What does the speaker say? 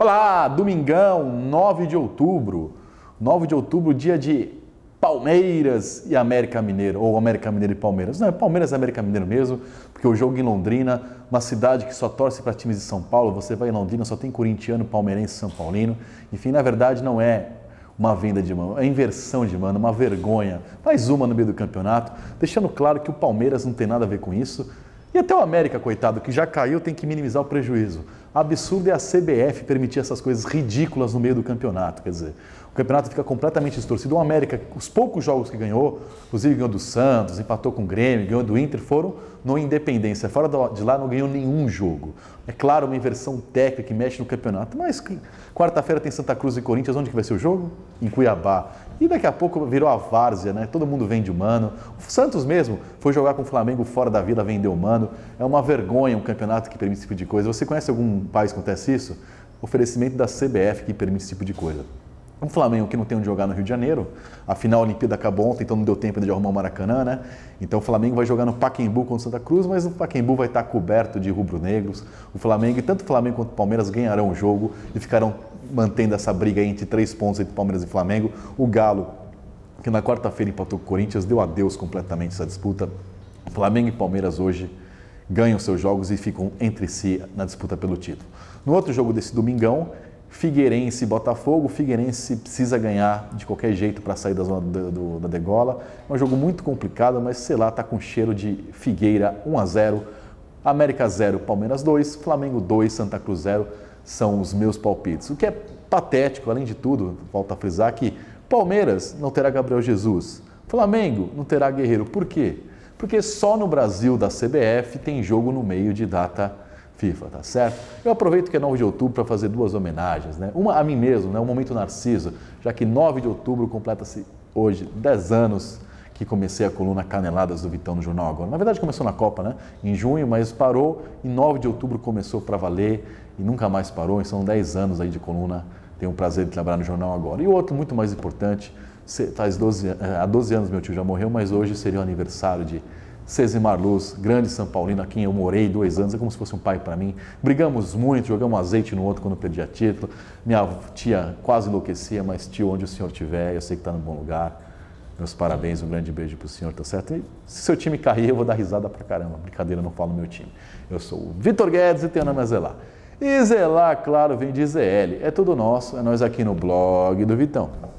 Olá, domingão, 9 de outubro. 9 de outubro, dia de Palmeiras e América Mineiro, ou América Mineiro e Palmeiras. Não, é Palmeiras e América Mineiro mesmo, porque o jogo em Londrina, uma cidade que só torce para times de São Paulo, você vai em Londrina, só tem corintiano, palmeirense, são paulino. Enfim, na verdade não é uma venda de mão, é inversão de mano, uma vergonha. Mais uma no meio do campeonato, deixando claro que o Palmeiras não tem nada a ver com isso. E até o América, coitado, que já caiu, tem que minimizar o prejuízo. Absurdo é a CBF permitir essas coisas ridículas no meio do campeonato. Quer dizer, o campeonato fica completamente distorcido. O América, os poucos jogos que ganhou, inclusive ganhou do Santos, empatou com o Grêmio, ganhou do Inter, foram no Independência. Fora de lá não ganhou nenhum jogo. É claro, uma inversão técnica que mexe no campeonato, mas quarta-feira tem Santa Cruz e Corinthians. Onde que vai ser o jogo? Em Cuiabá. E daqui a pouco virou a várzea, né? Todo mundo vende humano. O Santos mesmo foi jogar com o Flamengo fora da vila, vendeu humano. É uma vergonha um campeonato que permite esse tipo de coisa. Você conhece algum num país acontece isso? Oferecimento da CBF que permite esse tipo de coisa. Um Flamengo que não tem onde jogar no Rio de Janeiro, afinal a Olimpíada acabou ontem, então não deu tempo de arrumar o Maracanã, né? Então o Flamengo vai jogar no Pacaembu contra o Santa Cruz, mas o Pacaembu vai estar coberto de rubro-negros. O Flamengo, e tanto o Flamengo quanto o Palmeiras ganharão o jogo e ficarão mantendo essa briga entre três pontos entre Palmeiras e Flamengo. O Galo, que na quarta-feira empatou com o Corinthians, deu adeus completamente essa disputa. Flamengo e Palmeiras hoje ganham seus jogos e ficam entre si na disputa pelo título. No outro jogo desse domingão, Figueirense e Botafogo. Figueirense precisa ganhar de qualquer jeito para sair da zona do, do, da degola. É um jogo muito complicado, mas sei lá, está com cheiro de Figueira 1 a 0, América 0, Palmeiras 2, Flamengo 2, Santa Cruz 0 são os meus palpites. O que é patético, além de tudo, volta a frisar que Palmeiras não terá Gabriel Jesus, Flamengo não terá Guerreiro. Por quê? porque só no Brasil da CBF tem jogo no meio de data FIFA, tá certo? Eu aproveito que é 9 de outubro para fazer duas homenagens, né? Uma a mim mesmo, né? O Momento Narciso, já que 9 de outubro completa-se hoje 10 anos que comecei a coluna Caneladas do Vitão no Jornal Agora. Na verdade, começou na Copa, né? Em junho, mas parou. Em 9 de outubro começou para valer e nunca mais parou. E são 10 anos aí de coluna. Tenho o prazer de trabalhar no Jornal Agora. E outro, muito mais importante, faz 12, eh, há 12 anos meu tio já morreu, mas hoje seria o aniversário de Cesimar Luz grande São Paulino, a quem eu morei dois anos, é como se fosse um pai para mim. Brigamos muito, jogamos azeite no outro quando perdia título. Minha tia quase enlouquecia, mas tio, onde o senhor estiver, eu sei que está no bom lugar. Meus parabéns, um grande beijo para o senhor, tá certo? E se seu time cair, eu vou dar risada para caramba. Brincadeira, não falo meu time. Eu sou o Vitor Guedes e tenho o nome é Zelá. E Zelá, claro, vem de ZL. É tudo nosso, é nós aqui no blog do Vitão.